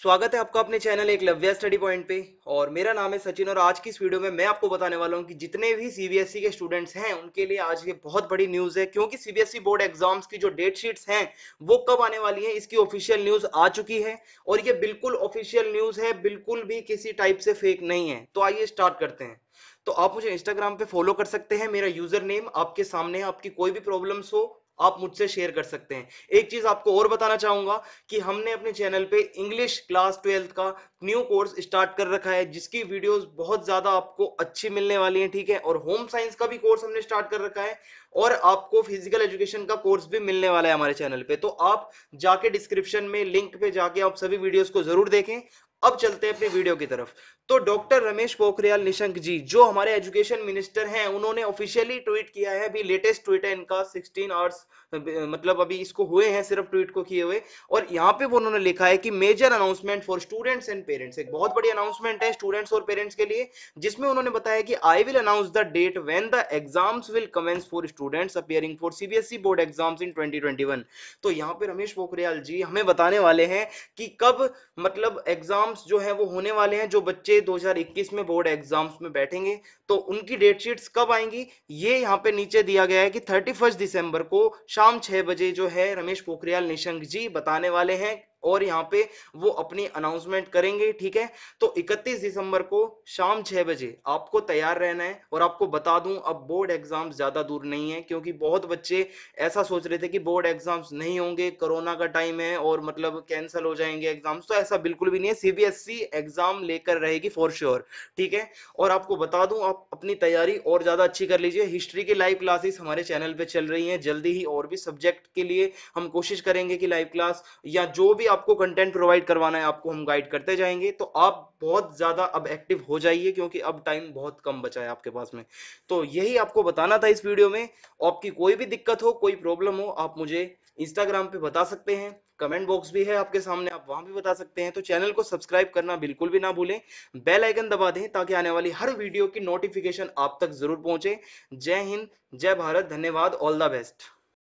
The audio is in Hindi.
स्वागत है आपका अपने चैनल एक लव्या स्टडी पॉइंट पे और मेरा नाम है सचिन और आज की इस वीडियो में मैं आपको बताने वाला हूँ कि जितने भी सीबीएसई e के स्टूडेंट्स हैं उनके लिए आज ये बहुत बड़ी न्यूज़ है क्योंकि सीबीएसई बोर्ड एग्जाम्स की जो डेट शीट्स हैं वो कब आने वाली है इसकी ऑफिशियल न्यूज़ आ चुकी है और ये बिल्कुल ऑफिशियल न्यूज़ है बिल्कुल भी किसी टाइप से फेक नहीं है तो आइए स्टार्ट करते हैं तो आप मुझे इंस्टाग्राम पे फॉलो कर सकते हैं मेरा यूजर नेम आपके सामने है आपकी कोई भी प्रॉब्लम्स हो आप मुझसे शेयर कर सकते हैं एक चीज आपको और बताना चाहूंगा कि हमने अपने चैनल पे इंग्लिश क्लास ट्वेल्थ का न्यू कोर्स स्टार्ट कर रखा है जिसकी वीडियोस बहुत ज्यादा आपको अच्छी मिलने वाली हैं ठीक है और होम साइंस का भी कोर्स हमने स्टार्ट कर रखा है और आपको फिजिकल एजुकेशन का कोर्स भी मिलने वाला है हमारे चैनल पे तो आप जाके डिस्क्रिप्शन में लिंक पे जाके आप सभी वीडियोस को जरूर देखें अब चलते हैं अपनी वीडियो की तरफ तो डॉक्टर रमेश पोखरियाल निशंक जी जो हमारे एजुकेशन मिनिस्टर हैं उन्होंने ऑफिशियली ट्वीट किया है अभी लेटेस्ट ट्वीट है इनका 16 आवर्स मतलब अभी इसको हुए हैं सिर्फ ट्वीट को किए हुए और यहाँ पे उन्होंने लिखा है कि major announcement for students and parents एक बहुत बड़ी अनाउंसमेंट है स्टूडेंट्स और पेरेंट्स के लिए जिसमें उन्होंने बताया कि I will announce the date when the exams will commence for students appearing for CBSE board exams in twenty तो यहाँ पे रमेश पोखरियाल जी हमें बताने वाले हैं कि कब मतलब एग्जाम एग्जाम्स जो है वो होने वाले हैं जो बच्चे 2021 में बोर्ड एग्जाम्स में बैठेंगे तो उनकी डेट शीट्स कब आएंगी ये यहाँ पे नीचे दिया गया है कि 31 दिसंबर को शाम छह बजे जो है रमेश पोखरियाल निशंक जी बताने वाले हैं और यहाँ पे वो अपनी अनाउंसमेंट करेंगे ठीक है तो 31 दिसंबर को शाम छह बजे आपको तैयार रहना है और आपको बता दूं अब बोर्ड एग्जाम्स ज़्यादा दूर नहीं है क्योंकि बहुत बच्चे ऐसा सोच रहे थे कि बोर्ड एग्जाम्स नहीं होंगे कोरोना का टाइम है और मतलब कैंसिल हो जाएंगे एग्जाम्स तो ऐसा बिल्कुल भी नहीं है सीबीएसई एग्जाम e लेकर रहेगी फॉर श्योर ठीक है और आपको बता दूं आप अपनी तैयारी और ज़्यादा अच्छी कर लीजिए हिस्ट्री की लाइव क्लासेस हमारे चैनल पर चल रही है जल्दी ही और भी सब्जेक्ट के लिए हम कोशिश करेंगे कि लाइव क्लास या जो भी आपको कंटेंट प्रोवाइड करवाना है आपको हम गाइड करते जाएंगे तो आप बहुत ज़्यादा अब एक्टिव हो जाइए क्योंकि अब टाइम बहुत कम बचा है आपके पास में तो यही आपको बताना था इस वीडियो में आपकी कोई भी दिक्कत हो कोई प्रॉब्लम हो आप मुझे इंस्टाग्राम पे बता सकते हैं कमेंट बॉक्स भी है आपके सामने आप वहां भी बता सकते हैं तो चैनल को सब्सक्राइब करना बिल्कुल भी ना भूलें बेल आइकन दबा दें ताकि आने वाली हर वीडियो की नोटिफिकेशन आप तक जरूर पहुंचे जय हिंद जय भारत धन्यवाद ऑल द बेस्ट